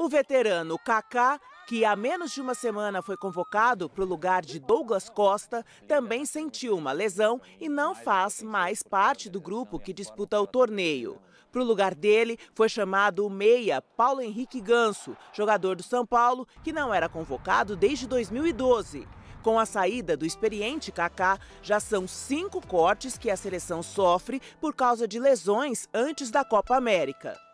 O veterano Kaká, que há menos de uma semana foi convocado para o lugar de Douglas Costa, também sentiu uma lesão e não faz mais parte do grupo que disputa o torneio. Para o lugar dele foi chamado o meia Paulo Henrique Ganso, jogador do São Paulo, que não era convocado desde 2012. Com a saída do experiente Kaká, já são cinco cortes que a seleção sofre por causa de lesões antes da Copa América.